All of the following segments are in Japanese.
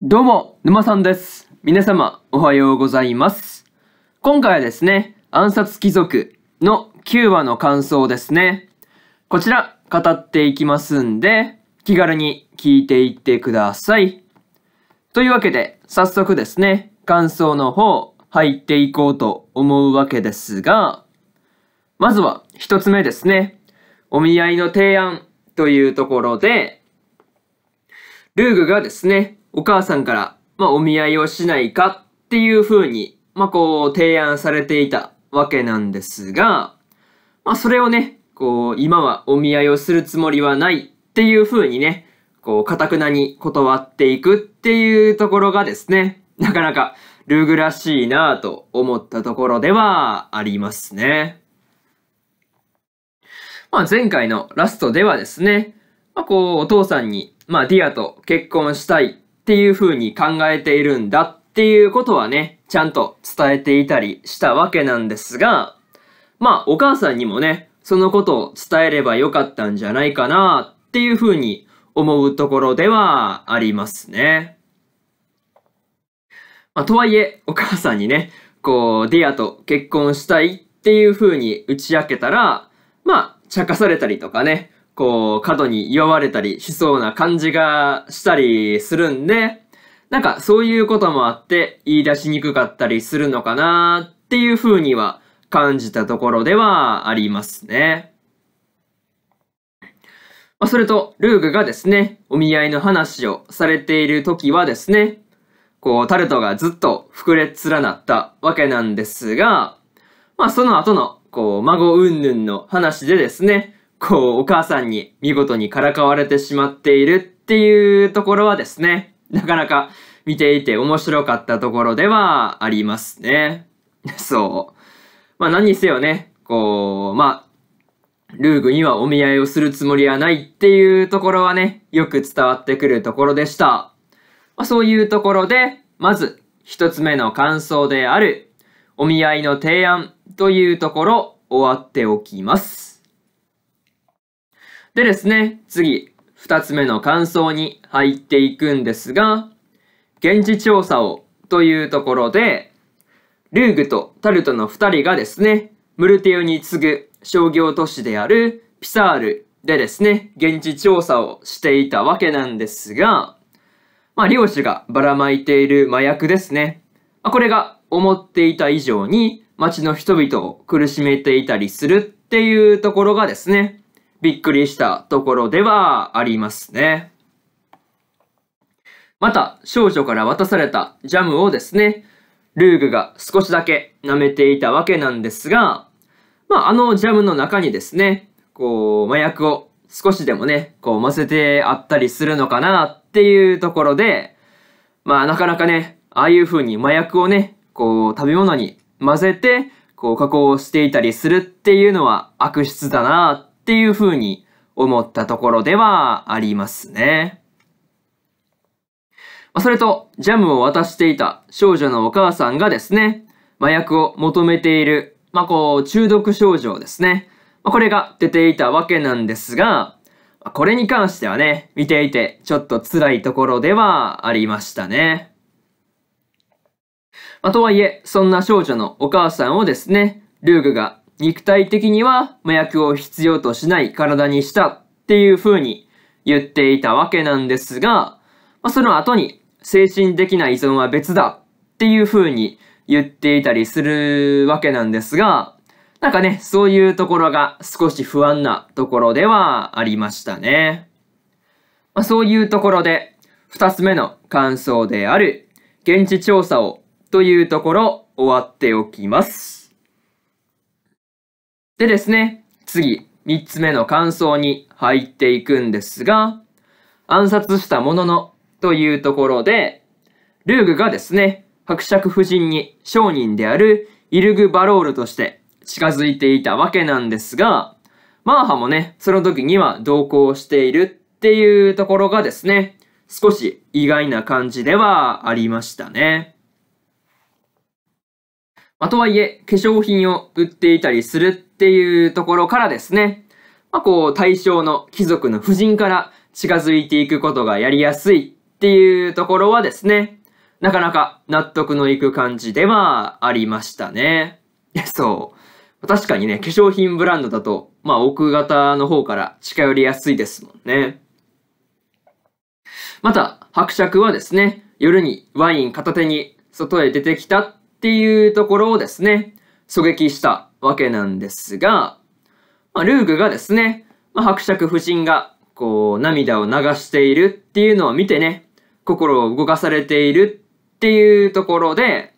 どうも、沼さんです。皆様、おはようございます。今回はですね、暗殺貴族の9話の感想ですね。こちら、語っていきますんで、気軽に聞いていってください。というわけで、早速ですね、感想の方、入っていこうと思うわけですが、まずは、一つ目ですね。お見合いの提案というところで、ルーグがですね、お母さんから、まあ、お見合いをしないかっていうふうに、まあ、こう、提案されていたわけなんですが、まあ、それをね、こう、今はお見合いをするつもりはないっていうふうにね、こう、かたくなに断っていくっていうところがですね、なかなか、ルーグらしいなぁと思ったところではありますね。まあ、前回のラストではですね、まあ、こう、お父さんに、まあ、ディアと結婚したいっていう風に考えているんだっていうことはね、ちゃんと伝えていたりしたわけなんですが、まあお母さんにもね、そのことを伝えればよかったんじゃないかなっていう風に思うところではありますね。まあ、とはいえ、お母さんにね、こう、ディアと結婚したいっていう風に打ち明けたら、まあ、茶化されたりとかね、こう、過度に祝われたりしそうな感じがしたりするんで、なんかそういうこともあって言い出しにくかったりするのかなっていう風には感じたところではありますね。まあ、それと、ルーグがですね、お見合いの話をされている時はですね、こう、タルトがずっと膨れ連なったわけなんですが、まあその後の、こう、孫云々の話でですね、こう、お母さんに見事にからかわれてしまっているっていうところはですね、なかなか見ていて面白かったところではありますね。そう。まあ何にせよね、こう、まあ、ルーグにはお見合いをするつもりはないっていうところはね、よく伝わってくるところでした。まあ、そういうところで、まず、一つ目の感想である、お見合いの提案というところ、終わっておきます。でですね、次、2つ目の感想に入っていくんですが、現地調査をというところで、ルーグとタルトの2人がですね、ムルテオに次ぐ商業都市であるピサールでですね、現地調査をしていたわけなんですが、まあ、漁師がばらまいている麻薬ですね。まあ、これが思っていた以上に街の人々を苦しめていたりするっていうところがですね、びっくりしたところではありますね。また、少女から渡されたジャムをですね、ルーグが少しだけ舐めていたわけなんですが、まあ、あのジャムの中にですね、こう、麻薬を少しでもね、こう混ぜてあったりするのかなっていうところで、まあ、なかなかね、ああいう風に麻薬をね、こう、食べ物に混ぜて、こう、加工していたりするっていうのは悪質だなっていうふうに思ったところではありますね。それと、ジャムを渡していた少女のお母さんがですね、麻薬を求めている、まあ、こう、中毒症状ですね。まあ、これが出ていたわけなんですが、これに関してはね、見ていてちょっと辛いところではありましたね。まあ、とはいえ、そんな少女のお母さんをですね、ルーグが肉体的には麻薬を必要としない体にしたっていう風に言っていたわけなんですが、まあ、その後に精神的な依存は別だっていう風に言っていたりするわけなんですが、なんかね、そういうところが少し不安なところではありましたね。まあ、そういうところで、二つ目の感想である、現地調査をというところ終わっておきます。でですね、次、三つ目の感想に入っていくんですが、暗殺したもののというところで、ルーグがですね、伯爵夫人に商人であるイルグ・バロールとして近づいていたわけなんですが、マーハもね、その時には同行しているっていうところがですね、少し意外な感じではありましたね。まあ、とはいえ、化粧品を売っていたりするっていうところからですね、まあ、こう、対象の貴族の夫人から近づいていくことがやりやすいっていうところはですね、なかなか納得のいく感じではありましたね。そう。確かにね、化粧品ブランドだと、まあ、奥型の方から近寄りやすいですもんね。また、伯爵はですね、夜にワイン片手に外へ出てきたっていうところをですね、狙撃したわけなんですが、まあ、ルークがですね、まあ、伯爵夫人がこう涙を流しているっていうのを見てね、心を動かされているっていうところで、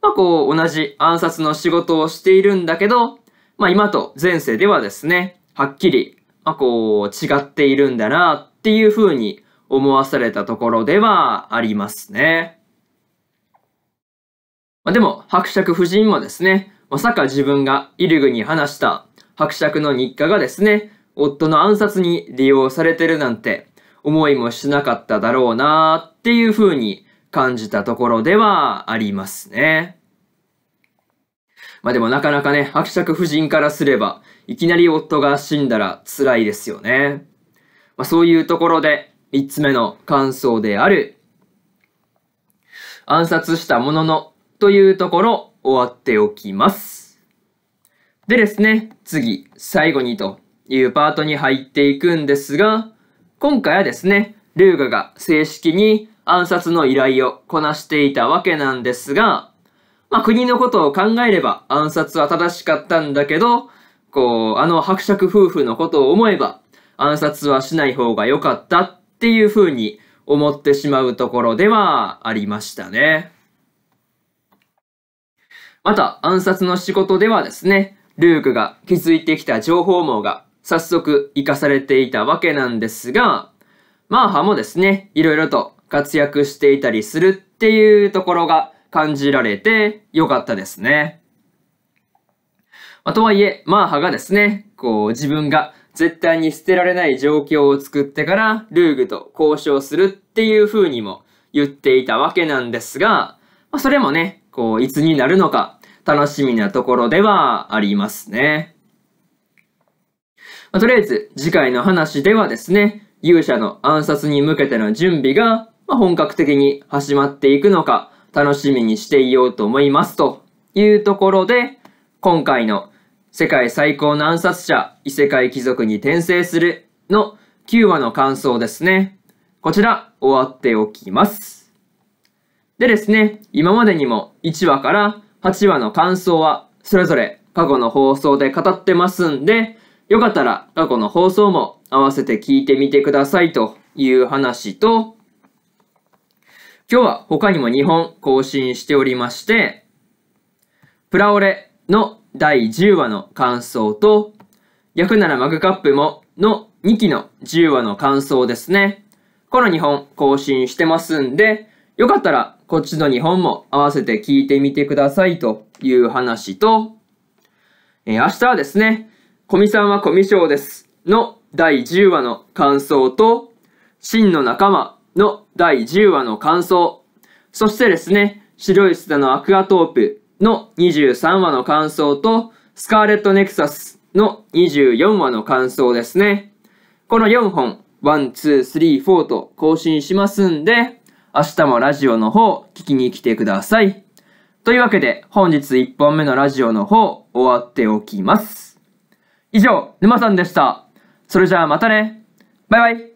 まあこう同じ暗殺の仕事をしているんだけど、まあ今と前世ではですね、はっきり、まあこう違っているんだなっていうふうに思わされたところではありますね。まあでも伯爵夫人もですね、まさか自分がイルグに話した伯爵の日課がですね、夫の暗殺に利用されてるなんて思いもしなかっただろうなっていう風に感じたところではありますね。まあでもなかなかね、伯爵夫人からすれば、いきなり夫が死んだら辛いですよね。まあそういうところで、3つ目の感想である、暗殺したもののというところ、終わっておきます。でですね、次、最後にというパートに入っていくんですが、今回はですね、ルーガが正式に暗殺の依頼をこなしていたわけなんですが、まあ、国のことを考えれば暗殺は正しかったんだけど、こう、あの伯爵夫婦のことを思えば暗殺はしない方が良かったっていう風に思ってしまうところではありましたね。また暗殺の仕事ではですね、ルークが築いてきた情報網が早速活かされていたわけなんですが、マーハもですね、いろいろと活躍していたりするっていうところが感じられて良かったですね。まあ、とはいえ、マーハがですね、こう自分が絶対に捨てられない状況を作ってからルーグと交渉するっていう風にも言っていたわけなんですが、まあ、それもね、こういつになるのか楽しみなところではありますね。まあ、とりあえず、次回の話ではですね、勇者の暗殺に向けての準備が、まあ、本格的に始まっていくのか、楽しみにしていようと思いますというところで、今回の世界最高の暗殺者、異世界貴族に転生するの9話の感想ですね。こちら、終わっておきます。でですね、今までにも1話から8話の感想はそれぞれ過去の放送で語ってますんで、よかったら過去の放送も合わせて聞いてみてくださいという話と、今日は他にも2本更新しておりまして、プラオレの第10話の感想と、逆ならマグカップもの2期の10話の感想ですね。この2本更新してますんで、よかったら、こっちの2本も合わせて聞いてみてくださいという話と、えー、明日はですね、コミさんはコミショウですの第10話の感想と、真の仲間の第10話の感想、そしてですね、白い砂のアクアトープの23話の感想と、スカーレットネクサスの24話の感想ですね。この4本、1、2、3、4と更新しますんで、明日もラジオの方、聞きに来てください。というわけで、本日1本目のラジオの方、終わっておきます。以上、沼さんでした。それじゃあまたね。バイバイ。